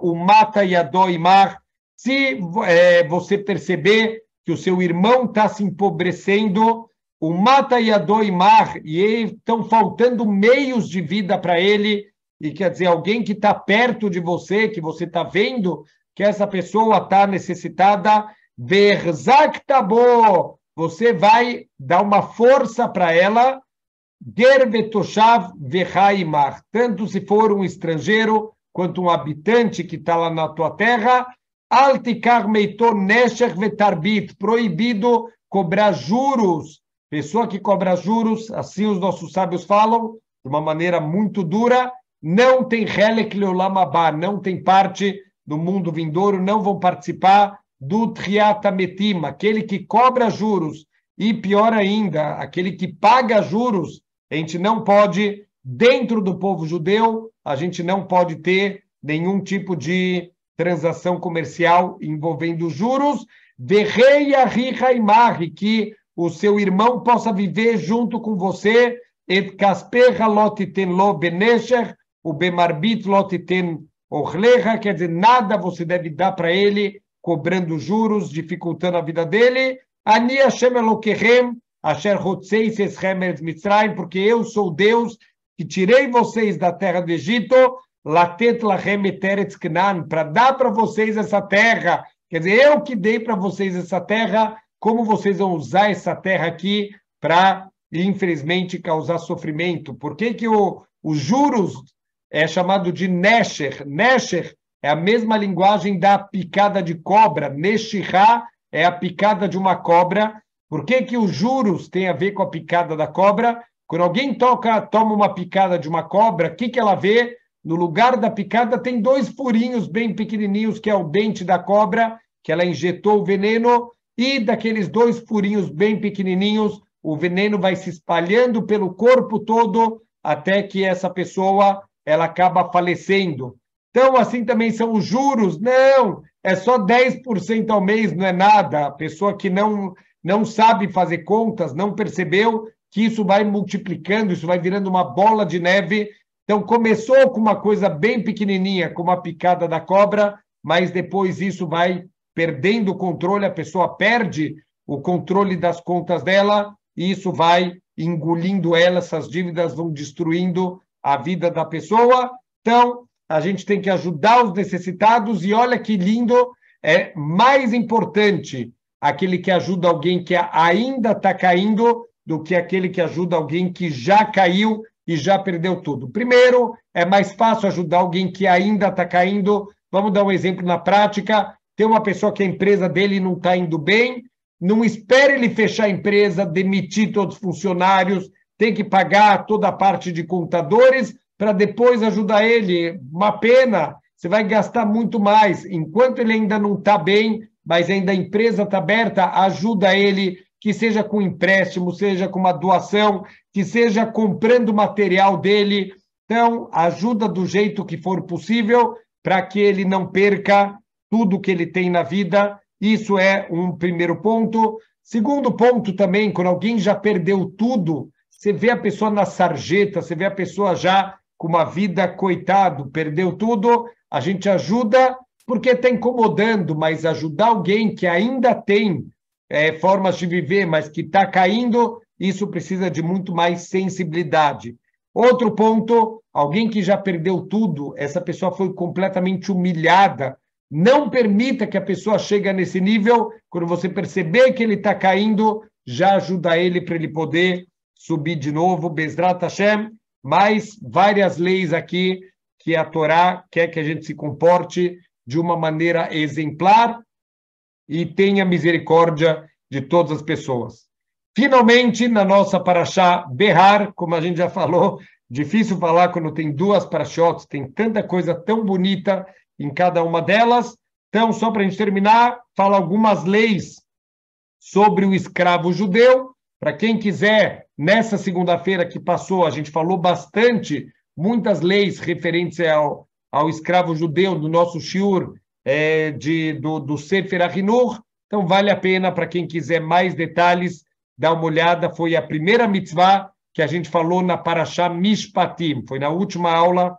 o mata e mar, se é, você perceber que o seu irmão está se empobrecendo, o mata e a doimar, e estão faltando meios de vida para ele, e quer dizer, alguém que está perto de você, que você está vendo que essa pessoa está necessitada, verzaktabô, você vai dar uma força para ela, gerbetoshav verhaimar, tanto se for um estrangeiro quanto um habitante que está lá na tua terra, Altikar meitor nesher vetarbit, proibido cobrar juros. Pessoa que cobra juros, assim os nossos sábios falam, de uma maneira muito dura, não tem relek leolamabá, não tem parte do mundo vindouro, não vão participar do triatametim, aquele que cobra juros, e pior ainda, aquele que paga juros, a gente não pode, dentro do povo judeu, a gente não pode ter nenhum tipo de transação comercial envolvendo juros, Verreia Rija Imar, que o seu irmão possa viver junto com você, et Kasper Lot ten lo benesher, o Bemarbit Lot ten orleja, quer dizer, nada você deve dar para ele, cobrando juros, dificultando a vida dele. Ani Hashem Elokehem, Asher Hotzeis Eshemer Mitzrayim, porque eu sou Deus que tirei vocês da terra do Egito, Latet lahem eteret knan, para dar para vocês essa terra. Quer dizer, eu que dei para vocês essa terra, como vocês vão usar essa terra aqui para, infelizmente, causar sofrimento? Por que, que o, os juros é chamado de Nesher? Nesher é a mesma linguagem da picada de cobra. Neshirá é a picada de uma cobra. Por que, que os juros têm a ver com a picada da cobra? Quando alguém toca, toma uma picada de uma cobra, o que, que ela vê? No lugar da picada tem dois furinhos bem pequenininhos, que é o dente da cobra, que ela injetou o veneno, e daqueles dois furinhos bem pequenininhos, o veneno vai se espalhando pelo corpo todo até que essa pessoa ela acaba falecendo. Então, assim também são os juros. Não, é só 10% ao mês, não é nada. A pessoa que não, não sabe fazer contas, não percebeu que isso vai multiplicando, isso vai virando uma bola de neve então, começou com uma coisa bem pequenininha, como a picada da cobra, mas depois isso vai perdendo o controle, a pessoa perde o controle das contas dela e isso vai engolindo ela, essas dívidas vão destruindo a vida da pessoa. Então, a gente tem que ajudar os necessitados e olha que lindo, é mais importante aquele que ajuda alguém que ainda está caindo do que aquele que ajuda alguém que já caiu e já perdeu tudo. Primeiro, é mais fácil ajudar alguém que ainda está caindo. Vamos dar um exemplo na prática. Tem uma pessoa que a empresa dele não está indo bem, não espere ele fechar a empresa, demitir todos os funcionários, tem que pagar toda a parte de contadores para depois ajudar ele. Uma pena, você vai gastar muito mais. Enquanto ele ainda não está bem, mas ainda a empresa está aberta, ajuda ele que seja com empréstimo, seja com uma doação, que seja comprando material dele. Então, ajuda do jeito que for possível para que ele não perca tudo que ele tem na vida. Isso é um primeiro ponto. Segundo ponto também, quando alguém já perdeu tudo, você vê a pessoa na sarjeta, você vê a pessoa já com uma vida coitado, perdeu tudo, a gente ajuda porque está incomodando, mas ajudar alguém que ainda tem é, formas de viver, mas que está caindo, isso precisa de muito mais sensibilidade. Outro ponto: alguém que já perdeu tudo, essa pessoa foi completamente humilhada. Não permita que a pessoa chegue nesse nível. Quando você perceber que ele está caindo, já ajuda ele para ele poder subir de novo. Bezrat Hashem. Mais várias leis aqui que a Torá quer que a gente se comporte de uma maneira exemplar e tenha misericórdia de todas as pessoas. Finalmente, na nossa paraxá Berrar, como a gente já falou, difícil falar quando tem duas paraxotes, tem tanta coisa tão bonita em cada uma delas. Então, só para a gente terminar, fala algumas leis sobre o escravo judeu. Para quem quiser, nessa segunda-feira que passou, a gente falou bastante, muitas leis referentes ao, ao escravo judeu do nosso Shiur, é, de, do, do Sefer Ahinur. Então, vale a pena para quem quiser mais detalhes, dar uma olhada. Foi a primeira mitzvah que a gente falou na Parashá Mishpatim. Foi na última aula,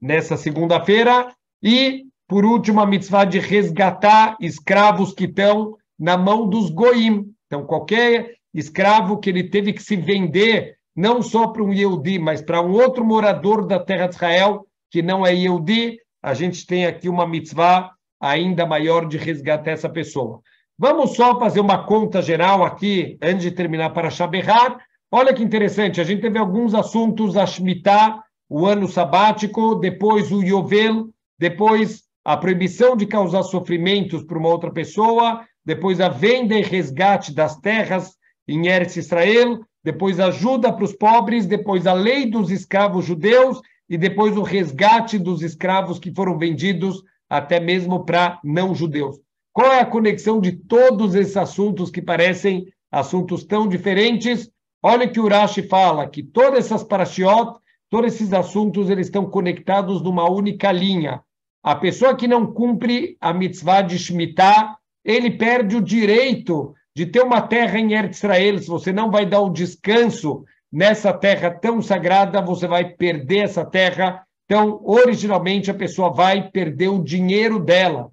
nessa segunda-feira. E, por último, a mitzvah de resgatar escravos que estão na mão dos goim. Então, qualquer escravo que ele teve que se vender, não só para um Yehudi, mas para um outro morador da terra de Israel, que não é Yehudi, a gente tem aqui uma mitzvah ainda maior de resgatar essa pessoa. Vamos só fazer uma conta geral aqui, antes de terminar para Shaberrar. Olha que interessante, a gente teve alguns assuntos, a Shemitah, o ano sabático, depois o Yovel, depois a proibição de causar sofrimentos para uma outra pessoa, depois a venda e resgate das terras em Eretz Israel, depois ajuda para os pobres, depois a lei dos escravos judeus e depois o resgate dos escravos que foram vendidos até mesmo para não-judeus. Qual é a conexão de todos esses assuntos que parecem assuntos tão diferentes? Olha que Urashi fala que todas essas parashiot, todos esses assuntos, eles estão conectados numa única linha. A pessoa que não cumpre a mitzvah de Shemitah, ele perde o direito de ter uma terra em Eretz Israel, se você não vai dar o descanso nessa terra tão sagrada, você vai perder essa terra. Então, originalmente, a pessoa vai perder o dinheiro dela.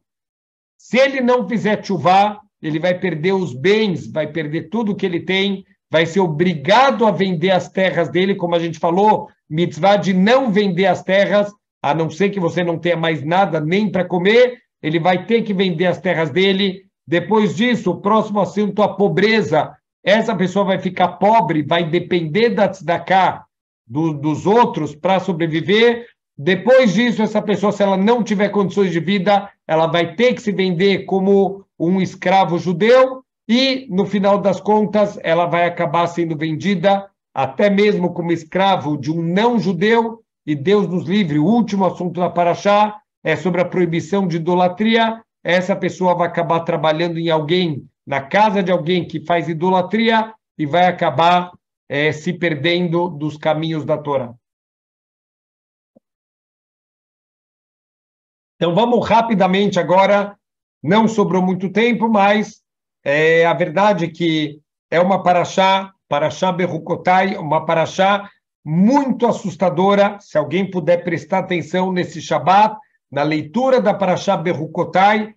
Se ele não fizer chuvá, ele vai perder os bens, vai perder tudo que ele tem, vai ser obrigado a vender as terras dele, como a gente falou, mitzvah de não vender as terras, a não ser que você não tenha mais nada nem para comer, ele vai ter que vender as terras dele. Depois disso, o próximo assunto, a pobreza essa pessoa vai ficar pobre, vai depender da tzedakah do, dos outros para sobreviver. Depois disso, essa pessoa, se ela não tiver condições de vida, ela vai ter que se vender como um escravo judeu e, no final das contas, ela vai acabar sendo vendida até mesmo como escravo de um não-judeu. E Deus nos livre, o último assunto da Paraxá é sobre a proibição de idolatria. Essa pessoa vai acabar trabalhando em alguém na casa de alguém que faz idolatria e vai acabar é, se perdendo dos caminhos da Torá. Então vamos rapidamente agora, não sobrou muito tempo, mas é, a verdade é que é uma paraxá, paraxá Berrucotai, uma paraxá muito assustadora. Se alguém puder prestar atenção nesse Shabat, na leitura da paraxá Berrucotai,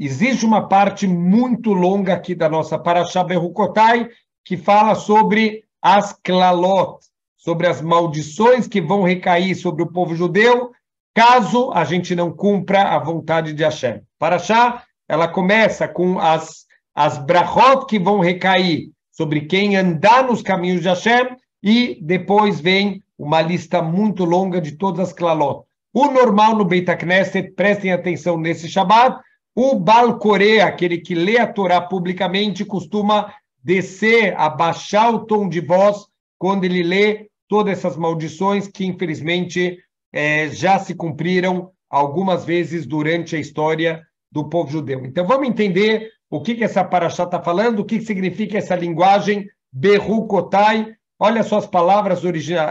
Existe uma parte muito longa aqui da nossa Parashá berukotai que fala sobre as clalot, sobre as maldições que vão recair sobre o povo judeu caso a gente não cumpra a vontade de Hashem. Parashá, ela começa com as, as brachot que vão recair sobre quem andar nos caminhos de Hashem e depois vem uma lista muito longa de todas as clalot. O normal no Beit Knesset prestem atenção nesse Shabbat, o Balcoré, aquele que lê a Torá publicamente, costuma descer, abaixar o tom de voz quando ele lê todas essas maldições que, infelizmente, é, já se cumpriram algumas vezes durante a história do povo judeu. Então, vamos entender o que, que essa paraxá está falando, o que, que significa essa linguagem berrucotai. Olha só as palavras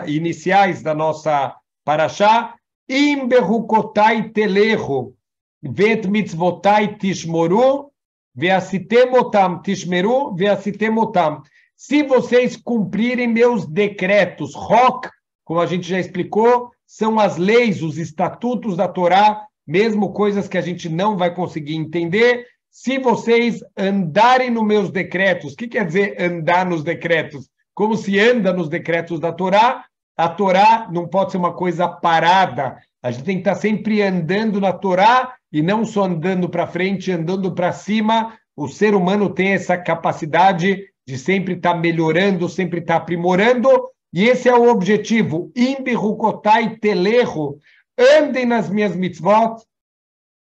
iniciais da nossa paraxá. Im berrucotai telerro. ואת מצוותיי תשמרו, ועשיתם אותם תשמרו, Se vocês cumprirem meus decretos, ROC, como a gente já explicou, são as leis, os estatutos da Torá, mesmo coisas que a gente não vai conseguir entender. Se vocês andarem nos meus decretos, o que quer dizer andar nos decretos? Como se anda nos decretos da Torá? A Torá não pode ser uma coisa parada. A gente tem que estar sempre andando na Torá e não só andando para frente, andando para cima. O ser humano tem essa capacidade de sempre estar tá melhorando, sempre estar tá aprimorando, e esse é o objetivo. Imbi, Rukotai, Telerro, andem nas minhas mitzvot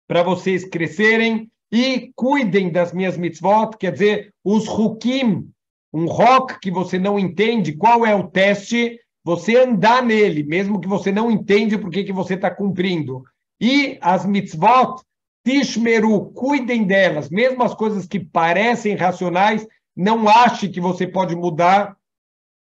para vocês crescerem e cuidem das minhas mitzvot, quer dizer, os hukim, um rock que você não entende qual é o teste, você andar nele, mesmo que você não entende por que você está cumprindo. E as mitzvot, tishmeru, cuidem delas, mesmo as coisas que parecem racionais, não ache que você pode mudar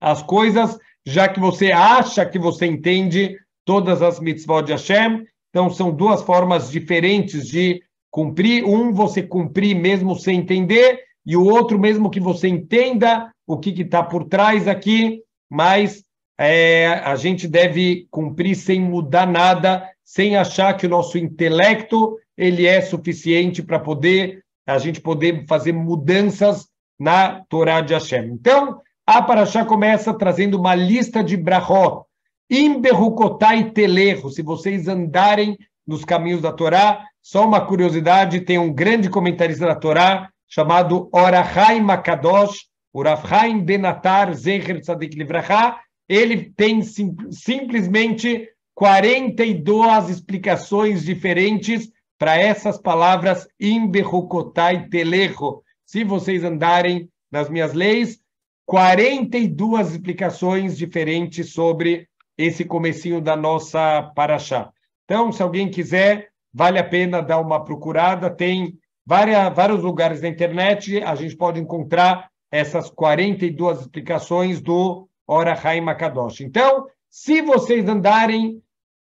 as coisas, já que você acha que você entende todas as mitzvot de Hashem. Então, são duas formas diferentes de cumprir. Um, você cumprir mesmo sem entender, e o outro, mesmo que você entenda o que está por trás aqui, mas é, a gente deve cumprir sem mudar nada, sem achar que o nosso intelecto ele é suficiente para poder a gente poder fazer mudanças na Torá de Hashem. Então, a Parashá começa trazendo uma lista de brachot. Im berrucotai telerro, se vocês andarem nos caminhos da Torá, só uma curiosidade, tem um grande comentarista da Torá chamado Orahai Makadosh, Urafhaim Benatar Zecher Tzadik Livraha, ele tem sim, simplesmente 42 explicações diferentes para essas palavras imberrocotai teleho. Se vocês andarem nas minhas leis, 42 explicações diferentes sobre esse comecinho da nossa paraxá. Então, se alguém quiser, vale a pena dar uma procurada. Tem várias, vários lugares na internet, a gente pode encontrar essas 42 explicações do Ora Haim Kadosh. Então, se vocês andarem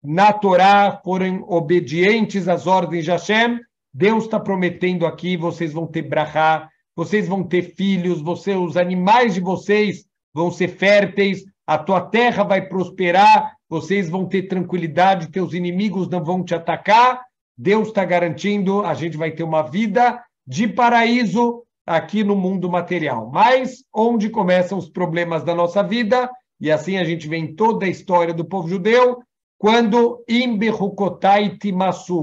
na Torá, forem obedientes às ordens de Hashem, Deus está prometendo aqui, vocês vão ter brahá, vocês vão ter filhos, você, os animais de vocês vão ser férteis, a tua terra vai prosperar, vocês vão ter tranquilidade, teus inimigos não vão te atacar. Deus está garantindo, a gente vai ter uma vida de paraíso aqui no mundo material. Mas onde começam os problemas da nossa vida, e assim a gente vê em toda a história do povo judeu, quando imberrucotai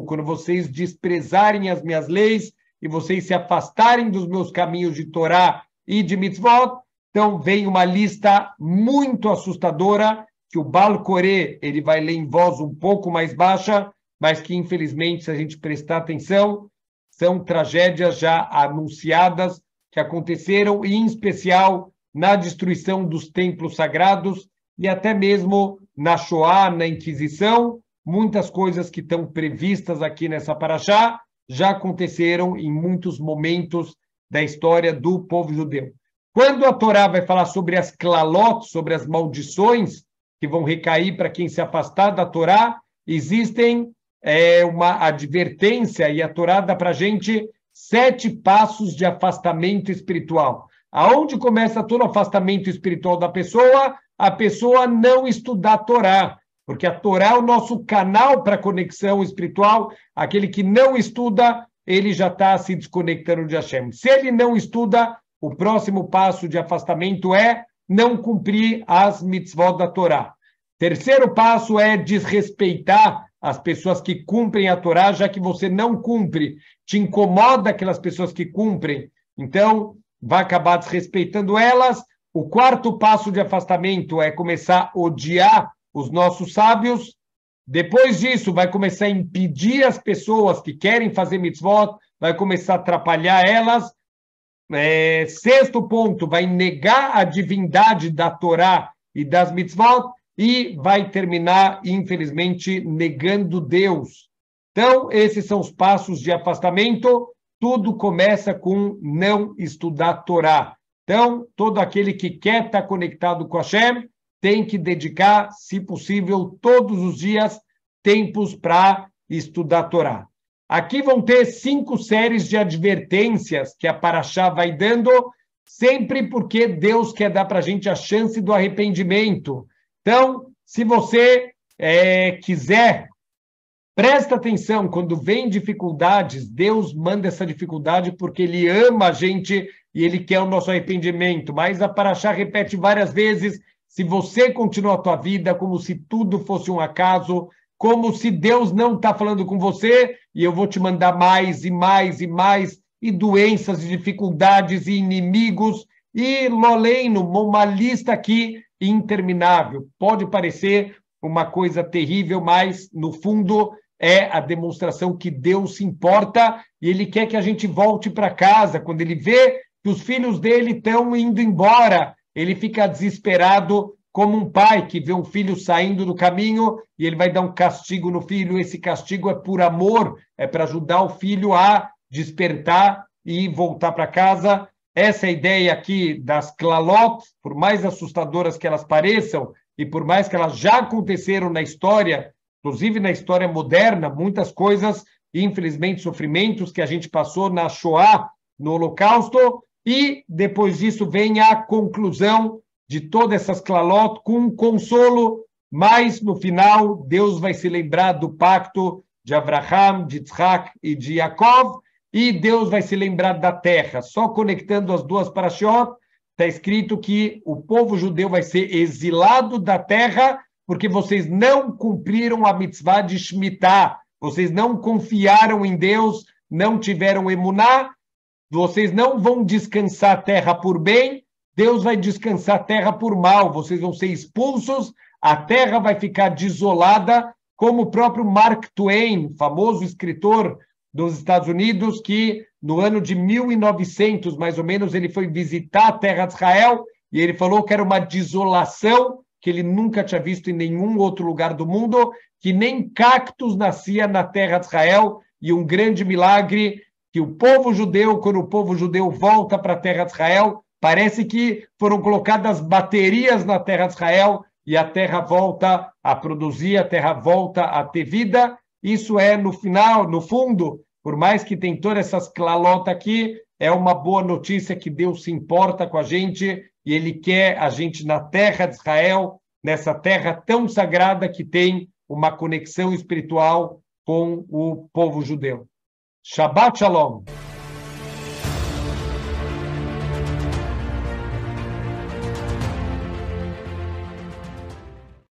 quando vocês desprezarem as minhas leis e vocês se afastarem dos meus caminhos de Torá e de mitzvot, então vem uma lista muito assustadora que o Balcoré ele vai ler em voz um pouco mais baixa, mas que infelizmente se a gente prestar atenção, são tragédias já anunciadas que aconteceram e em especial na destruição dos templos sagrados e até mesmo na Shoá, na Inquisição, muitas coisas que estão previstas aqui nessa paraxá já aconteceram em muitos momentos da história do povo judeu. Quando a Torá vai falar sobre as klalot, sobre as maldições que vão recair para quem se afastar da Torá, existem é, uma advertência e a Torá dá para a gente sete passos de afastamento espiritual. Aonde começa todo o afastamento espiritual da pessoa? a pessoa não estudar a Torá, porque a Torá é o nosso canal para conexão espiritual. Aquele que não estuda, ele já está se desconectando de Hashem. Se ele não estuda, o próximo passo de afastamento é não cumprir as mitzvot da Torá. Terceiro passo é desrespeitar as pessoas que cumprem a Torá, já que você não cumpre, te incomoda aquelas pessoas que cumprem, então vai acabar desrespeitando elas o quarto passo de afastamento é começar a odiar os nossos sábios. Depois disso, vai começar a impedir as pessoas que querem fazer mitzvot, vai começar a atrapalhar elas. É, sexto ponto, vai negar a divindade da Torá e das mitzvot e vai terminar, infelizmente, negando Deus. Então, esses são os passos de afastamento. Tudo começa com não estudar Torá. Então, todo aquele que quer estar conectado com a Shem tem que dedicar, se possível, todos os dias, tempos para estudar a Torá. Aqui vão ter cinco séries de advertências que a Paraxá vai dando, sempre porque Deus quer dar para a gente a chance do arrependimento. Então, se você é, quiser, presta atenção, quando vem dificuldades, Deus manda essa dificuldade porque Ele ama a gente e ele quer o nosso arrependimento. Mas a Paraxá repete várias vezes: se você continua a tua vida como se tudo fosse um acaso, como se Deus não está falando com você, e eu vou te mandar mais e mais e mais, e doenças, e dificuldades, e inimigos, e Loleno, uma lista aqui interminável. Pode parecer uma coisa terrível, mas no fundo é a demonstração que Deus se importa e ele quer que a gente volte para casa. Quando ele vê que os filhos dele estão indo embora. Ele fica desesperado como um pai que vê um filho saindo do caminho e ele vai dar um castigo no filho. Esse castigo é por amor, é para ajudar o filho a despertar e voltar para casa. Essa é ideia aqui das clalot, por mais assustadoras que elas pareçam e por mais que elas já aconteceram na história, inclusive na história moderna, muitas coisas, infelizmente, sofrimentos que a gente passou na Shoah, no Holocausto, e depois disso vem a conclusão de todas essas clalot com um consolo, mas no final Deus vai se lembrar do pacto de Abraham, de Tzrak e de Yaakov, e Deus vai se lembrar da terra. Só conectando as duas para parashiot, está escrito que o povo judeu vai ser exilado da terra porque vocês não cumpriram a mitzvah de Shemitah, vocês não confiaram em Deus, não tiveram emuná, vocês não vão descansar a terra por bem, Deus vai descansar a terra por mal. Vocês vão ser expulsos, a terra vai ficar desolada, como o próprio Mark Twain, famoso escritor dos Estados Unidos, que no ano de 1900, mais ou menos, ele foi visitar a terra de Israel e ele falou que era uma desolação que ele nunca tinha visto em nenhum outro lugar do mundo, que nem cactos nascia na terra de Israel, e um grande milagre que o povo judeu, quando o povo judeu volta para a terra de Israel, parece que foram colocadas baterias na terra de Israel e a terra volta a produzir, a terra volta a ter vida. Isso é, no final, no fundo, por mais que tem todas essas clalotas aqui, é uma boa notícia que Deus se importa com a gente e Ele quer a gente na terra de Israel, nessa terra tão sagrada que tem uma conexão espiritual com o povo judeu. Shabbat Shalom.